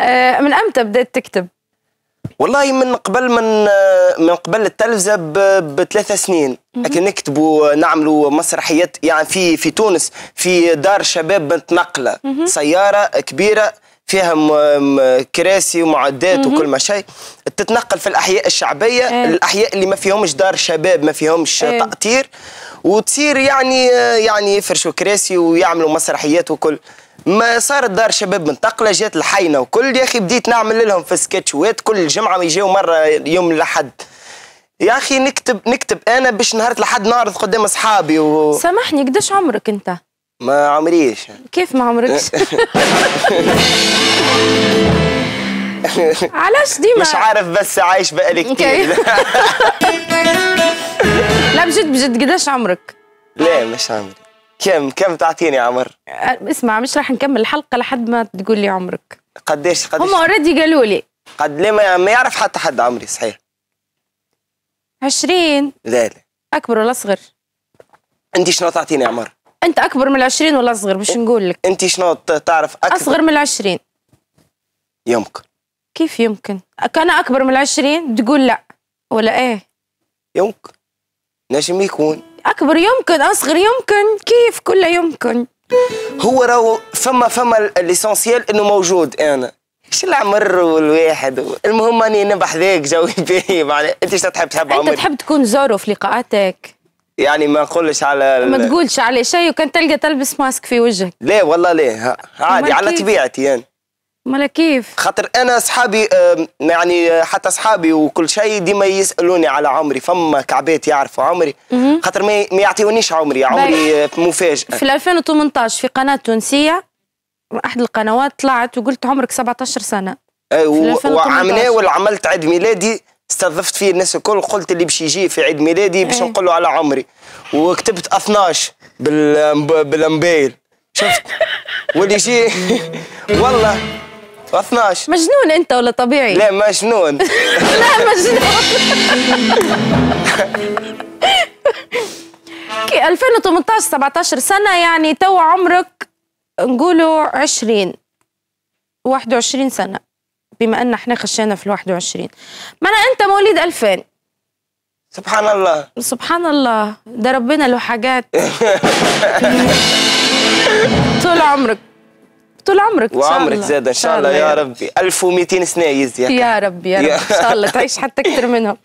آه، من امتى بدات تكتب؟ والله من قبل من من قبل التلفزه بثلاث سنين لكن نكتبوا نعملوا مسرحيات يعني في في تونس في دار شباب بنت نقله سياره كبيره فيها كراسي ومعدات وكل ما شيء تتنقل في الاحياء الشعبيه إيه. الاحياء اللي ما فيهمش دار شباب ما فيهمش إيه. تاطير وتصير يعني يعني يفرشوا كراسي ويعملوا مسرحيات وكل ما صار دار شباب منتقله جات الحينه وكل يا اخي بديت نعمل لهم في سكتشوات كل جمعه ويجيو مره يوم الاحد يا اخي نكتب نكتب انا باش نهار الاحد نعرض قدام اصحابي و سامحني قداش عمرك انت؟ ما عمريش كيف ما عمركش؟ علاش ديما مش عارف بس عايش بقالي كتير لا بجد بجد قداش عمرك؟ لا مش عمري كم كم تعطيني عمر؟ اسمع مش راح نكمل الحلقه لحد ما تقول لي عمرك قديش قديش هم اوريدي قالوا لي قد ليه ما يعرف حتى حد عمري صحيح 20 لا لا اكبر ولا اصغر؟ انت شنو تعطيني عمر؟ انت اكبر من 20 ولا اصغر باش نقول لك انت شنو تعرف اكبر اصغر من 20 يمكن كيف يمكن؟ كان اكبر من 20 تقول لا ولا ايه؟ يمكن نجم يكون اكبر يمكن اصغر يمكن كيف كله يمكن هو راهو فما فما الليسونسيال انه موجود انا شو العمر والواحد المهم اني انا جوي باهي انت ايش تحب تحب انت تحب تكون زورو في لقاءاتك يعني ما نقولش على ما تقولش على شيء وكان تلقى تلبس ماسك في وجهك لا والله لا عادي على طبيعتي يعني مالا كيف خاطر انا اصحابي يعني حتى اصحابي وكل شيء ديما يسالوني على عمري فما كعبات يعرفوا عمري خاطر ما يعطيونيش عمري عمري مفاجئ في 2018 في قناه تونسيه احد القنوات طلعت وقلت عمرك 17 سنه وعملناه وعملت عيد ميلادي استضفت فيه الناس الكل قلت اللي باش يجي في عيد ميلادي باش نقول له على عمري وكتبت 12 بالموبايل شفت واللي يجي والله 12 مجنون انت ولا طبيعي؟ لا مجنون لا مجنون 2018 17 سنة يعني تو عمرك نقولوا 20 21 سنة بما أن احنا خشينا في ال 21 معناها أنت مواليد 2000 سبحان الله سبحان الله ده ربنا له حاجات طول عمرك طول عمرك وعمرك زاد ان شاء الله يا ربي 1200 سنه يزيد يا ربي يا رب ان شاء الله تعيش حتى اكثر منهم